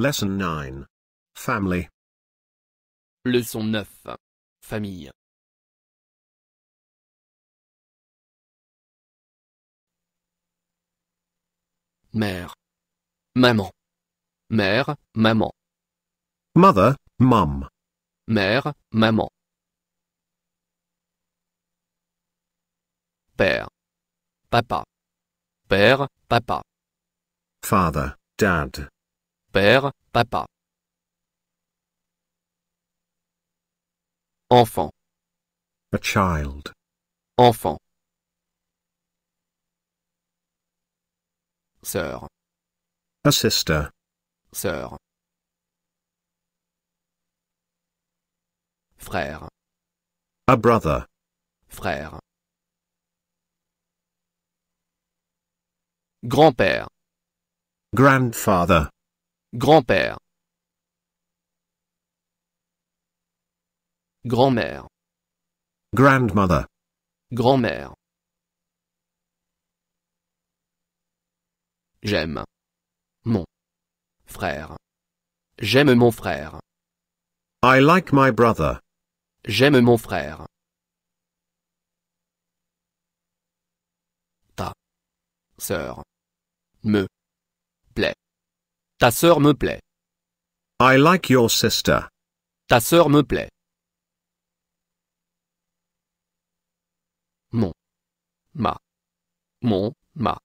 Lesson 9. Family. Leçon 9. Famille. Mère. Maman. Mère, maman. Mother, mum. Mère, maman. Père. Papa. Père, papa. Father, dad. père, papa. Enfant. A child. Enfant. Sœur. A sister. Sœur. Frère. A brother. Frère. Grand-père. Grandfather. Grand-père Grand-mère Grandmother Grand-mère J'aime mon frère. J'aime mon frère. I like my brother. J'aime mon frère. Ta sœur me ta sœur me plaît. I like your sister. Ta sœur me plaît. Mon. Ma. Mon, ma.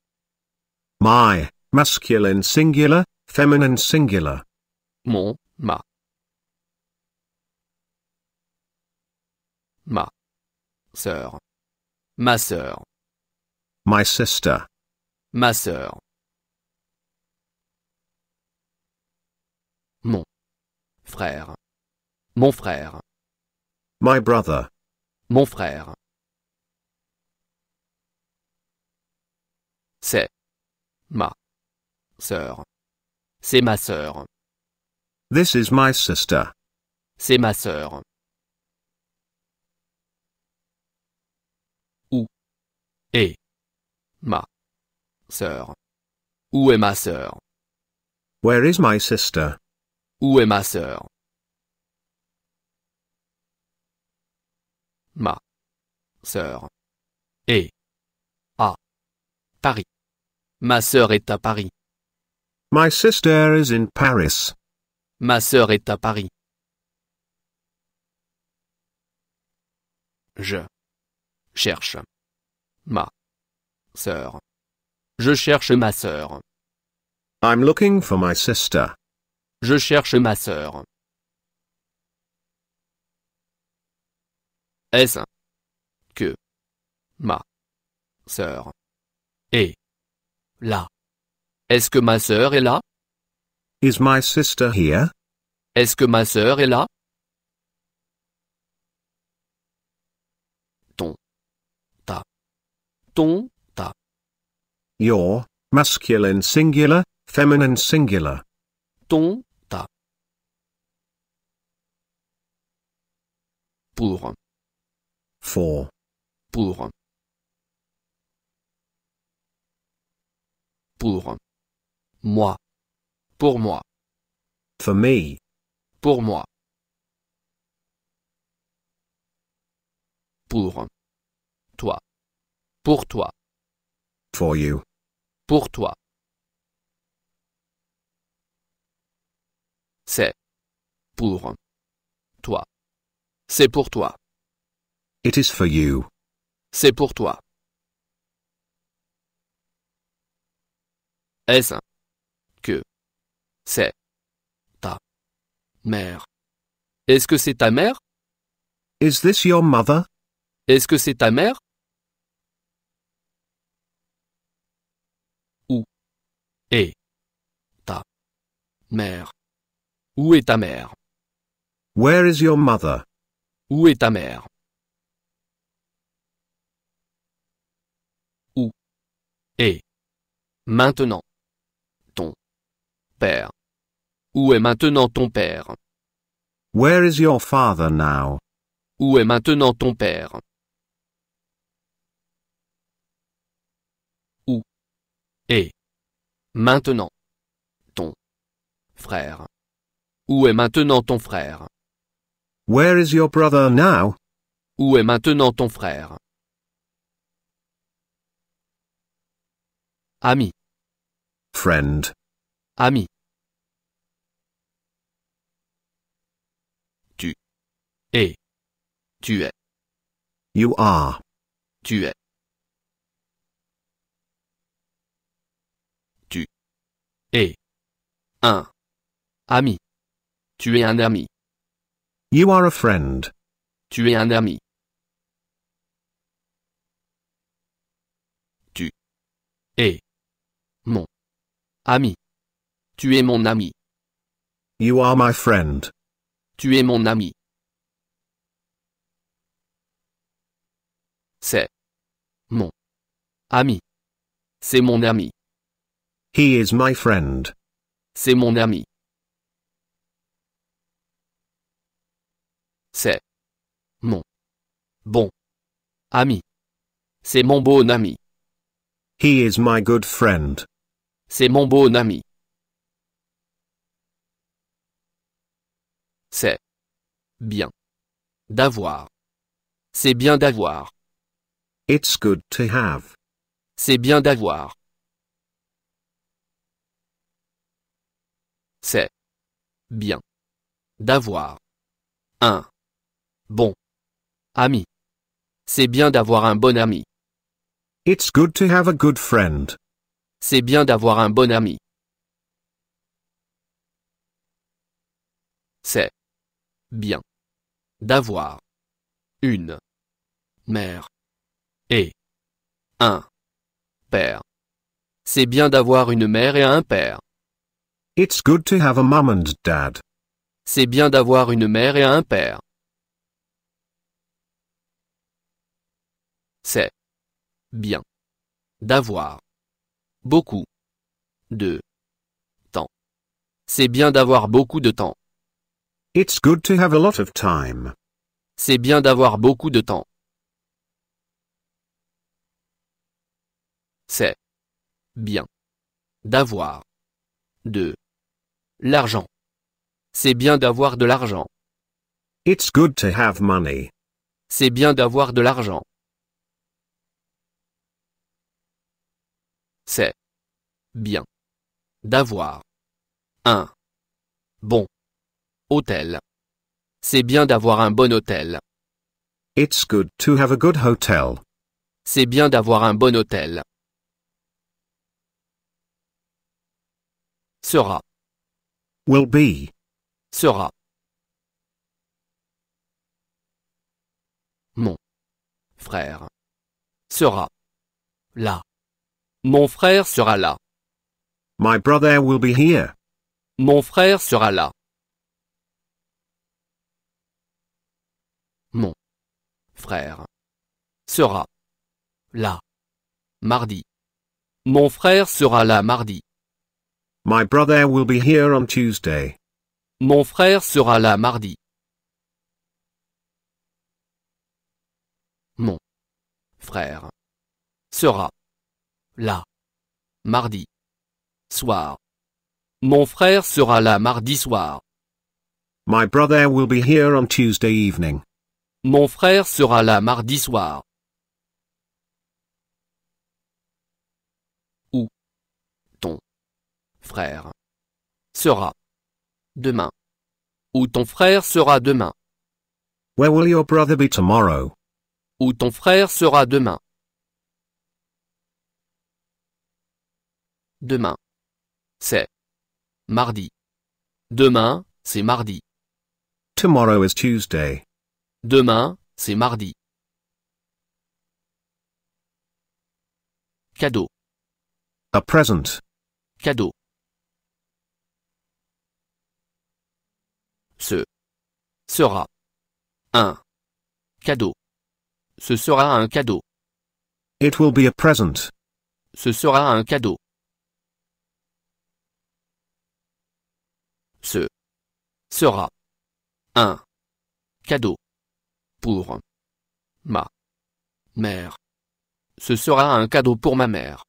My, masculine singular, feminine singular. Mon, ma. Ma. Sœur. Ma sœur. My sister. Ma sœur. Mon frère. Mon frère. My brother. Mon frère. C'est ma sœur. C'est ma sœur. This is my sister. C'est ma sœur. Où est ma sœur? Où est ma sœur? Where is my sister? Où est ma sœur Ma sœur est à Paris. Ma sœur est à Paris. My sister is in Paris. Ma sœur est à Paris. Je cherche ma sœur. Je cherche ma sœur. I'm looking for my sister. Je cherche ma sœur. Est-ce que ma sœur est là? Est-ce que ma sœur est là? Is my sister here? Est-ce que ma sœur est là? Ton. Ta. Ton. Ta. Your. Masculine singular, feminine singular. Ton. pour for pour pour moi pour moi for me pour moi pour toi pour toi for you pour toi c'est pour toi c'est pour toi. It is for you. C'est pour toi. Est-ce que c'est ta mère Est-ce que c'est ta mère Is this your mother Est-ce que c'est ta mère Où et ta mère Où est ta mère Where is your mother où est ta mère? Où est maintenant ton père? Où est maintenant ton père? Where is your father now? Où est maintenant ton père? Où est maintenant ton frère? Où est maintenant ton frère? Where is your brother now? Où est maintenant ton frère? Ami. Friend. Ami. Tu. Es. Tu es. You are. Tu es. Tu. Es. Un. Ami. Tu es un ami. You are a friend. Tu es un ami. Tu es mon ami. Tu es mon ami. You are my friend. Tu es mon ami. C'est mon ami. C'est mon ami. He is my friend. C'est mon ami. C'est mon bon ami. C'est mon bon ami. He is my good friend. C'est mon bon ami. C'est bien d'avoir. C'est bien d'avoir. It's good to have. C'est bien d'avoir. C'est bien d'avoir un Bon. Ami. C'est bien d'avoir un bon ami. It's good to have a good friend. C'est bien d'avoir un bon ami. C'est bien d'avoir une mère et un père. C'est bien d'avoir une mère et un père. It's good to have a mom and dad. C'est bien d'avoir une mère et un père. c'est bien d'avoir beaucoup de temps. C'est bien d'avoir beaucoup de temps. It's good to have a lot of time. C'est bien d'avoir beaucoup de temps. C'est bien d'avoir de l'argent. C'est bien d'avoir de l'argent. It's good to have money. C'est bien d'avoir de l'argent. c'est bien d'avoir un bon hôtel. C'est bien d'avoir un bon hôtel. It's good to have a good hotel. C'est bien d'avoir un bon hôtel. Sera. Will be. Sera. Mon frère sera là. Mon frère sera là. My brother will be here. Mon frère sera là. Mon frère sera là mardi. Mon frère sera là mardi. My brother will be here on Tuesday. Mon frère sera là mardi. Mon frère sera là. Mardi. Soir. Mon frère sera là mardi soir. My brother will be here on Tuesday evening. Mon frère sera là mardi soir. Où ton frère sera demain. Où ton frère sera demain. Where will your brother be tomorrow? Où ton frère sera demain. Demain. C'est mardi. Demain, c'est mardi. Tomorrow is Tuesday. Demain, c'est mardi. Cadeau. A present. Cadeau. Ce sera un cadeau. Ce sera un cadeau. It will be a present. Ce sera un cadeau. ce sera un cadeau pour ma mère. Ce sera un cadeau pour ma mère.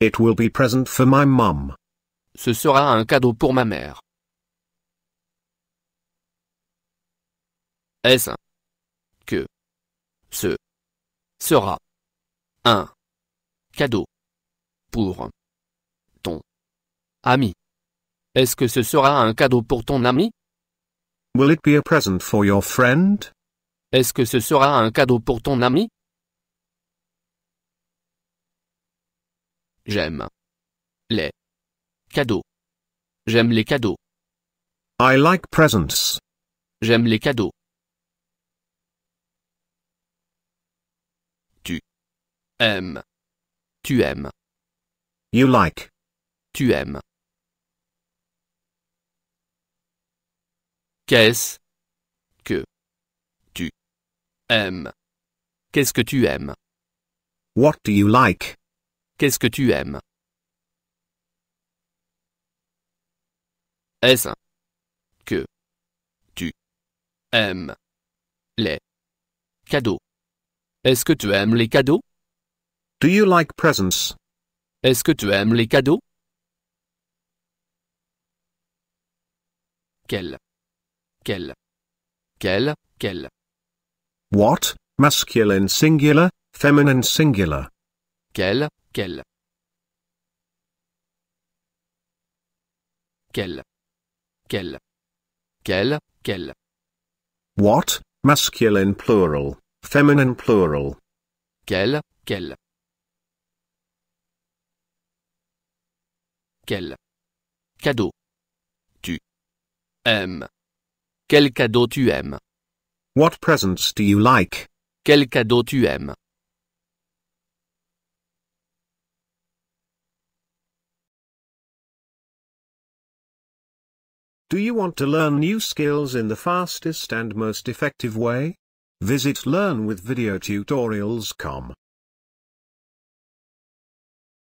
It will be present for my mom. Ce sera un cadeau pour ma mère. Est-ce que ce sera un cadeau pour ton ami est-ce que ce sera un cadeau pour ton ami? Will it be a present for your friend? Est-ce que ce sera un cadeau pour ton ami? J'aime les cadeaux. J'aime les cadeaux. I like presents. J'aime les cadeaux. Tu aimes. Tu aimes. You like. Tu aimes. Qu'est-ce que tu aimes Qu'est-ce que tu aimes What do you like Qu'est-ce que tu aimes Est-ce que tu aimes les cadeaux Est-ce que tu aimes les cadeaux Do you like presents Est-ce que tu aimes les cadeaux Quel quel, quel, quel. What, masculine singular, feminine singular. Quel, quel. Quel, quel, quel, quel. What, masculine plural, feminine plural. Quel, quel. Quel. Cadeau. Tu. Aimes. Quel cadeau tu aimes? What presents do you like? Quel cadeau tu aimes? Do you want to learn new skills in the fastest and most effective way? Visit learnwithvideotutorials.com.